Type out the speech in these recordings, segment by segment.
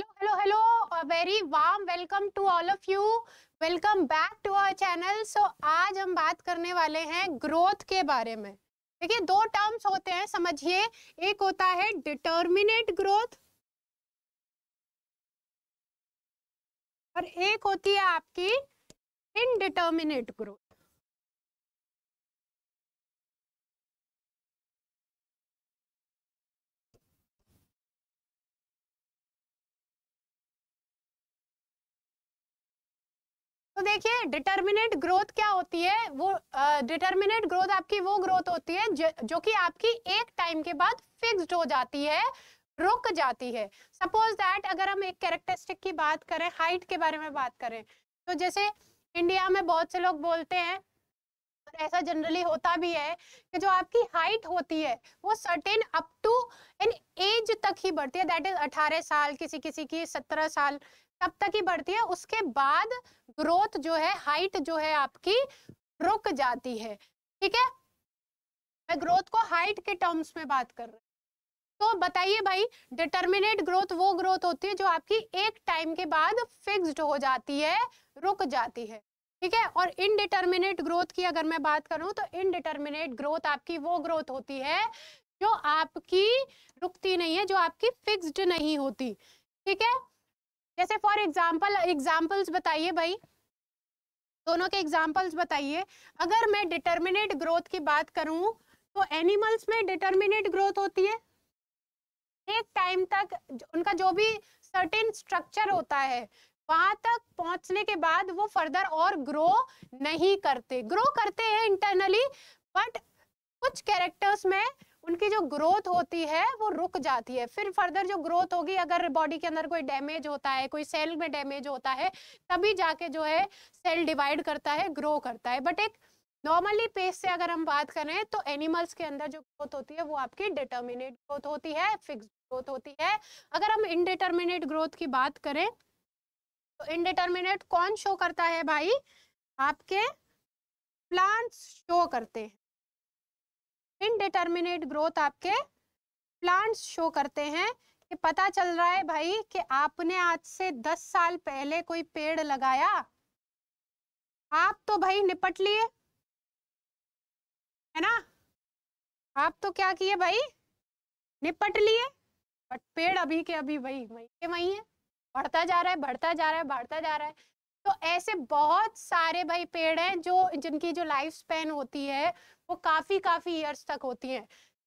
hello hello hello very warm welcome to all of you welcome back to our channel so आज हम बात करने वाले हैं ग्रोथ के बारे में देखिए दो टर्म्स होते हैं समझिए एक होता है डिटर्मिनेट ग्रोथ और एक होती है आपकी इनडिटर्मिनेट ग्रोथ तो देखिए डिटर्मिनेट ग्रोथ क्या होती है वो डिटर्मिनेट uh, ग्रोथ आपकी वो ग्रोथ होती है ज, जो कि आपकी एक टाइम के बाद फिक्स्ड हो जाती है रुक जाती है सपोज दैट अगर हम एक कैरेक्टरिस्टिक की बात करें हाइट के बारे में बात करें तो जैसे इंडिया में बहुत से लोग बोलते हैं ऐसा जनरली होता भी है कि जो आपकी हाइट होती है वो certain up to an age तक ही बढ़ती है दैट इज 18 साल किसी किसी की 17 साल तब तक ही बढ़ती है उसके बाद ग्रोथ जो है हाइट जो है आपकी रुक जाती है ठीक है मैं ग्रोथ को हाइट के टर्म्स में बात कर रही हूँ तो बताइए भाई डिटर्मिनेट ग्रोथ वो ग्रोथ होती है जो आपकी एक टाइम के बाद फिक्स्ड हो जाती है रुक जाती है ठीक है और इनडिटर्मिनेट ग्रोथ की अगर मैं बात करूं तो इनडिटर्मिनेट ग्रोथ आपकी वो ग्रोथ होती है जो आपकी रुकती नहीं है जो आपकी फिक्स्ड नहीं होती ठीक है जैसे फॉर एग्जाम्पल एग्जाम्पल्स बताइए भाई दोनों के एग्जाम्पल्स बताइए अगर मैं डिटर्मिनेट ग्रोथ की बात करूं तो एनिमल्स में डिटर्मिनेट ग्रोथ होती है एक टाइम तक उनका जो भी सर्टेन स्ट्रक्चर होता है वहां तक पहुंचने के बाद वो फर्दर और ग्रो नहीं करते ग्रो करते हैं इंटरनली बट कुछ कैरेक्टर्स में उनकी जो ग्रोथ होती है वो रुक जाती है फिर फर्दर जो ग्रोथ होगी अगर बॉडी के अंदर कोई डैमेज होता है कोई सेल में डैमेज होता है तभी जाके जो है सेल डिवाइड करता है ग्रो करता है बट एक नॉर्मली पेस से अगर हम बात करें तो एनिमल्स के अंदर जो ग्रोथ होती है वो आपकी डिटर्मिनेट ग्रोथ होती है फिक्स ग्रोथ होती है अगर हम इनडिटर्मिनेट ग्रोथ की बात करें तो इनडिटर्मिनेट कौन शो करता है भाई आपके प्लांट्स शो करते हैं इनडिटर्मिनेट ग्रोथ आपके प्लांट्स शो करते हैं कि पता चल रहा है भाई कि आपने आज से दस साल पहले कोई पेड़ लगाया आप तो भाई निपट लिए है ना आप तो क्या किए भाई निपट लिए बट पेड़ अभी के अभी वही वही के वही है बढ़ता जा रहा है बढ़ता जा रहा है बढ़ता जा रहा है तो ऐसे बहुत सारे भाई पेड़ हैं जो जिनकी जो लाइफ स्पेन होती है वो काफ़ी काफ़ी ईयर्स तक होती है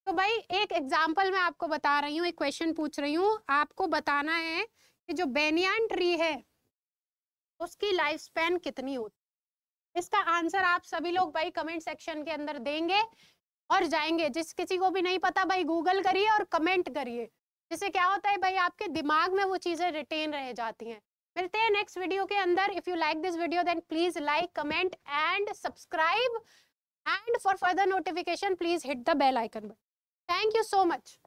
तो भाई एक एग्जाम्पल मैं आपको बता रही हूँ एक क्वेश्चन पूछ रही हूँ आपको बताना है कि जो बेनियान ट्री है उसकी लाइफ स्पेन कितनी होती है इसका आंसर आप सभी लोग भाई कमेंट सेक्शन के अंदर देंगे और जाएंगे जिस किसी को भी नहीं पता भाई गूगल करिए और कमेंट करिए जिससे क्या होता है भाई आपके दिमाग में वो चीज़ें रिटेन रह जाती हैं मिलते हैं नेक्स्ट वीडियो के अंदर if you like this video then please like comment and subscribe and for further notification please hit the bell icon button thank you so much